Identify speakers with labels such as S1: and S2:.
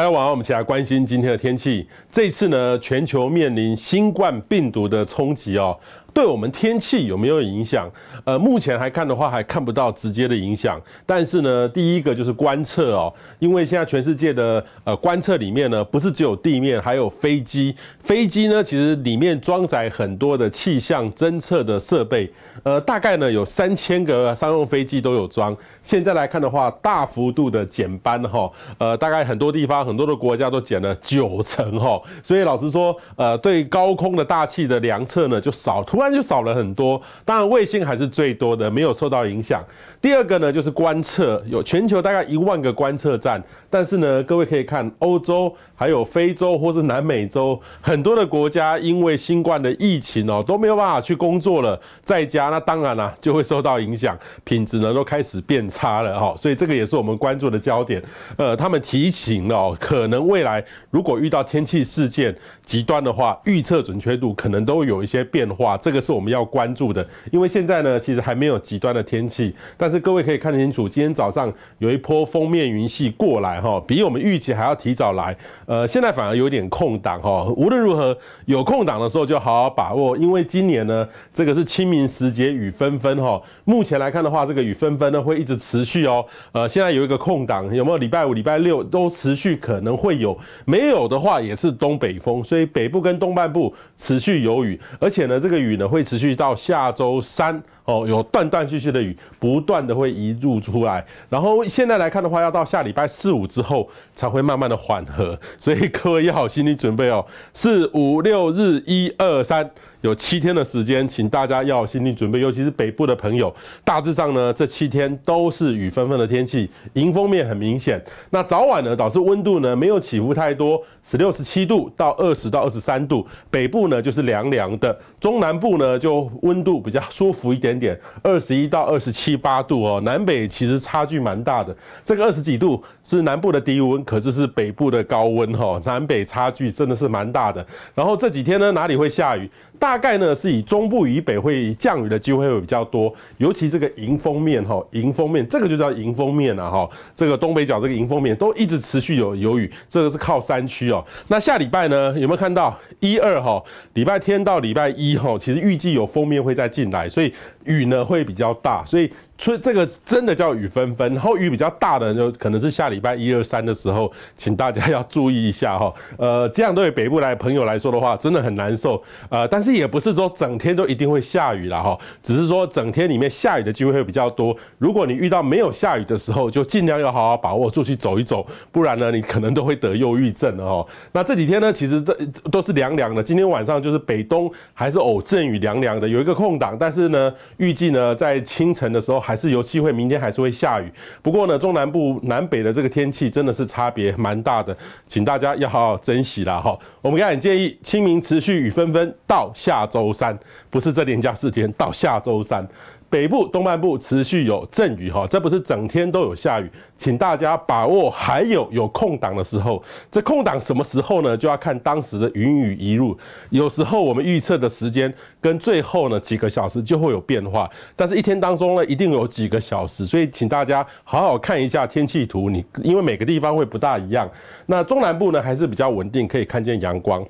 S1: 大家晚上我们一起来关心今天的天气。这次呢，全球面临新冠病毒的冲击哦。对我们天气有没有影响？呃，目前来看的话，还看不到直接的影响。但是呢，第一个就是观测哦，因为现在全世界的呃观测里面呢，不是只有地面，还有飞机。飞机呢，其实里面装载很多的气象侦测的设备。呃，大概呢有三千个商用飞机都有装。现在来看的话，大幅度的减班哈。呃，大概很多地方、很多的国家都减了九成哈。所以老实说，呃，对高空的大气的量测呢，就少。突。突然就少了很多，当然卫星还是最多的，没有受到影响。第二个呢，就是观测，有全球大概一万个观测站，但是呢，各位可以看欧洲、还有非洲或是南美洲很多的国家，因为新冠的疫情哦，都没有办法去工作了，在家，那当然了，就会受到影响，品质呢都开始变差了哈。所以这个也是我们关注的焦点。呃，他们提醒了，可能未来如果遇到天气事件极端的话，预测准确度可能都会有一些变化。这这个是我们要关注的，因为现在呢，其实还没有极端的天气，但是各位可以看清楚，今天早上有一波封面云系过来哈，比我们预期还要提早来。呃，现在反而有点空档哈。无论如何，有空档的时候就好好把握，因为今年呢，这个是清明时节雨纷纷哈。目前来看的话，这个雨纷纷呢会一直持续哦。呃，现在有一个空档，有没有礼拜五、礼拜六都持续可能会有？没有的话也是东北风，所以北部跟东半部持续有雨，而且呢，这个雨。会持续到下周三。哦，有断断续续的雨，不断的会移入出来，然后现在来看的话，要到下礼拜四五之后才会慢慢的缓和，所以各位要好心理准备哦。四五六日一二三，有七天的时间，请大家要心理准备，尤其是北部的朋友，大致上呢，这七天都是雨纷纷的天气，迎风面很明显。那早晚呢，导致温度呢没有起伏太多，十六十七度到二十到二十三度，北部呢就是凉凉的，中南部呢就温度比较舒服一点。点二十一到二十七八度哦，南北其实差距蛮大的。这个二十几度是南部的低温，可是是北部的高温哈，南北差距真的是蛮大的。然后这几天呢，哪里会下雨？大概呢，是以中部以北会降雨的机会会比较多，尤其这个迎风面哈，迎风面这个就叫迎风面了哈，这个东北角这个迎风面都一直持续有有雨，这个是靠山区哦。那下礼拜呢，有没有看到一二哈？礼拜天到礼拜一哈，其实预计有风面会再进来，所以雨呢会比较大，所以。所以这个真的叫雨纷纷，然后雨比较大的就可能是下礼拜一二三的时候，请大家要注意一下哈。呃，这样对北部来朋友来说的话，真的很难受。呃，但是也不是说整天都一定会下雨了哈，只是说整天里面下雨的机会会比较多。如果你遇到没有下雨的时候，就尽量要好好把握住去走一走，不然呢，你可能都会得忧郁症哦。那这几天呢，其实都都是凉凉的。今天晚上就是北东还是偶阵雨凉凉的，有一个空档，但是呢，预计呢在清晨的时候。还是有机会，明天还是会下雨。不过呢，中南部南北的这个天气真的是差别蛮大的，请大家要好好珍惜啦哈。我们也很建议清明持续雨纷纷到下周三，不是这连假四天到下周三。北部、东半部持续有阵雨哈，这不是整天都有下雨，请大家把握还有有空档的时候。这空档什么时候呢？就要看当时的云雨一入。有时候我们预测的时间跟最后呢几个小时就会有变化，但是一天当中呢一定有几个小时，所以请大家好好看一下天气图。你因为每个地方会不大一样。那中南部呢还是比较稳定，可以看见阳光。